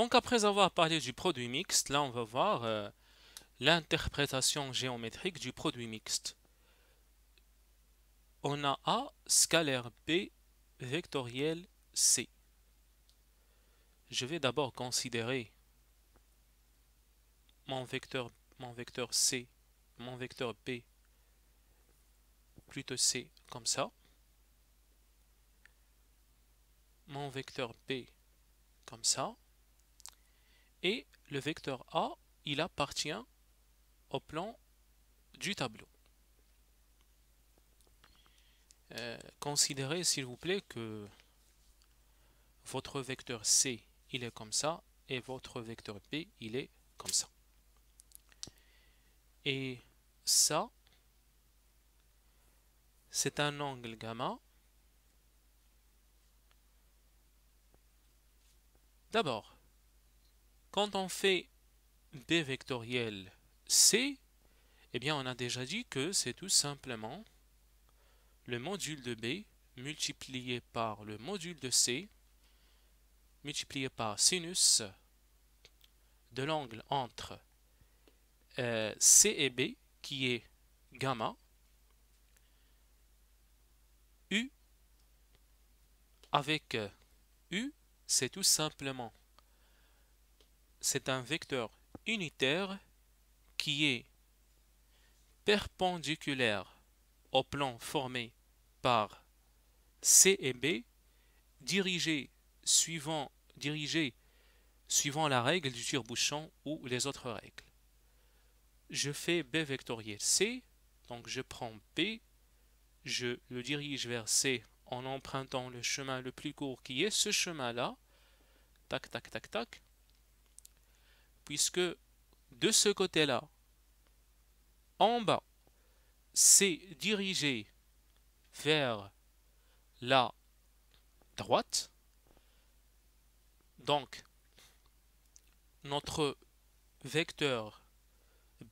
Donc après avoir parlé du produit mixte, là on va voir euh, l'interprétation géométrique du produit mixte. On a A scalaire B vectoriel C. Je vais d'abord considérer mon vecteur, mon vecteur C, mon vecteur B, plutôt C comme ça. Mon vecteur B comme ça et le vecteur A, il appartient au plan du tableau. Euh, considérez s'il vous plaît que votre vecteur C, il est comme ça, et votre vecteur B, il est comme ça. Et ça, c'est un angle gamma. D'abord, quand on fait B vectoriel C, eh bien on a déjà dit que c'est tout simplement le module de B multiplié par le module de C multiplié par sinus de l'angle entre euh, C et B qui est gamma U avec euh, U c'est tout simplement c'est un vecteur unitaire qui est perpendiculaire au plan formé par C et B, dirigé suivant, la règle du tire-bouchon ou les autres règles. Je fais B vectoriel C, donc je prends B, je le dirige vers C en empruntant le chemin le plus court qui est ce chemin-là, tac, tac, tac, tac, puisque de ce côté-là, en bas, c'est dirigé vers la droite. Donc, notre vecteur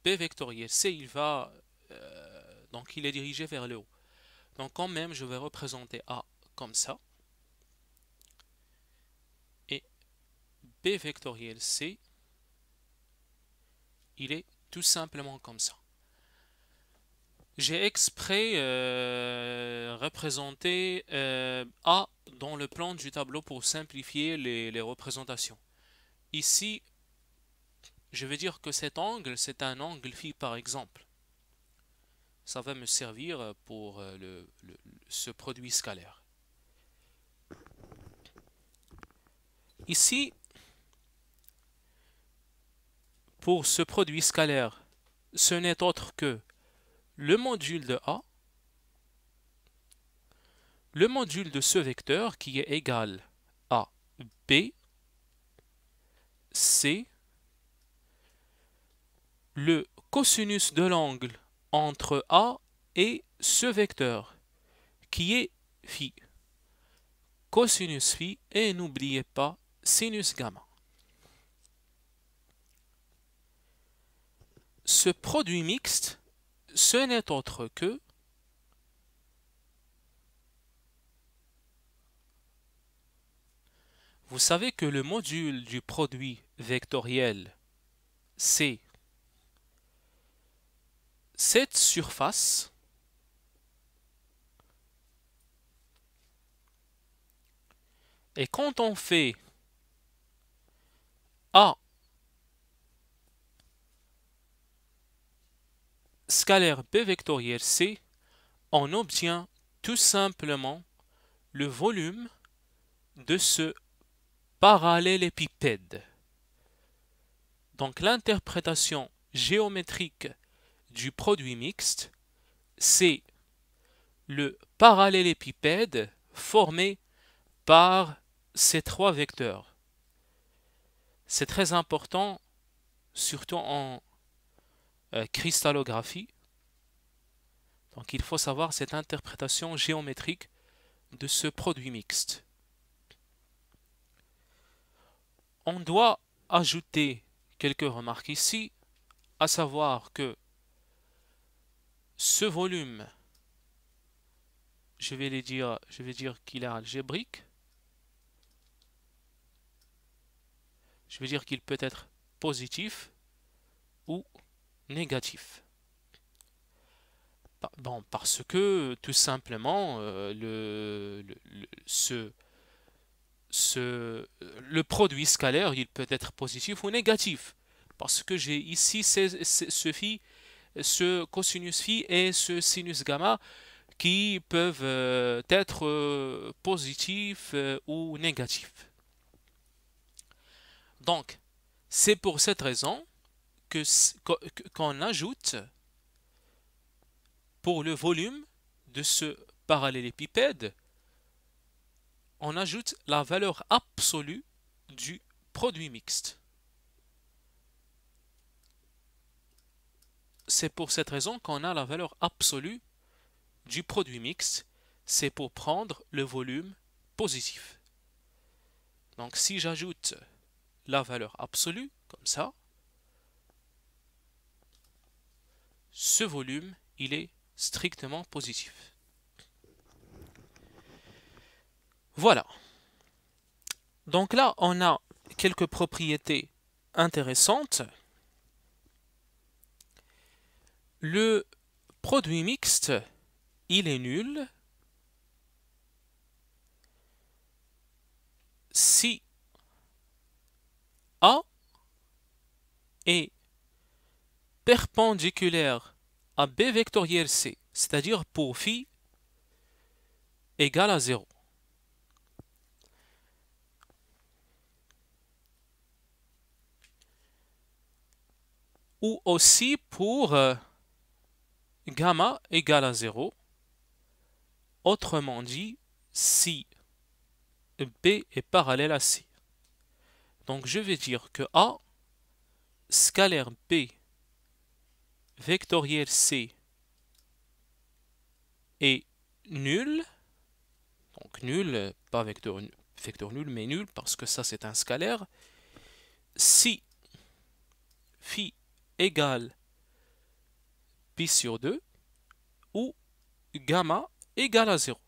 B vectoriel C, il va euh, donc il est dirigé vers le haut. Donc quand même, je vais représenter A comme ça. Et B vectoriel C, il est tout simplement comme ça. J'ai exprès euh, représenté euh, A dans le plan du tableau pour simplifier les, représentations. Ici, je vais dire que cet angle, c'est un angle phi par exemple. Ça va me servir pour euh, le, ce produit scalaire. Ici, pour ce produit scalaire, ce n'est autre que le module de A, le module de ce vecteur qui est égal à B, C, le cosinus de l'angle entre A et ce vecteur qui est phi. Cosinus phi et n'oubliez pas sinus gamma. ce produit mixte, ce n'est autre que Vous savez que le module du produit vectoriel, c'est cette surface et quand on fait A scalaire B vectoriel C, on obtient tout simplement le volume de ce parallélépipède. Donc l'interprétation géométrique du produit mixte, c'est le parallélépipède formé par ces trois vecteurs. C'est très important, surtout en euh, cristallographie. Donc il faut savoir cette interprétation géométrique de ce produit mixte. On doit ajouter quelques remarques ici, à savoir que ce volume, je vais, les dire, je vais dire qu'il est algébrique, je vais dire qu'il peut être positif, négatif. Bon, parce que tout simplement, euh, le, ce, ce, le produit scalaire, il peut être positif ou négatif. Parce que j'ai ici ce, ce, phi, ce cosinus phi et ce sinus gamma qui peuvent euh, être euh, positifs ou négatifs. Donc, c'est pour cette raison qu'on ajoute pour le volume de ce parallélépipède, on ajoute la valeur absolue du produit mixte. C'est pour cette raison qu'on a la valeur absolue du produit mixte, c'est pour prendre le volume positif. Donc si j'ajoute la valeur absolue, comme ça, ce volume, il est strictement positif. Voilà. Donc là, on a quelques propriétés intéressantes. Le produit mixte, il est nul si A est perpendiculaire à b vectoriel c, c'est-à-dire pour phi égale à 0. Ou aussi pour euh, gamma égale à 0. Autrement dit, si B est parallèle à C. Donc je vais dire que A scalaire B vectoriel C est nul, donc nul, pas vecteur, vecteur nul, mais nul, parce que ça c'est un scalaire, si phi égale pi sur 2, ou gamma égale à 0.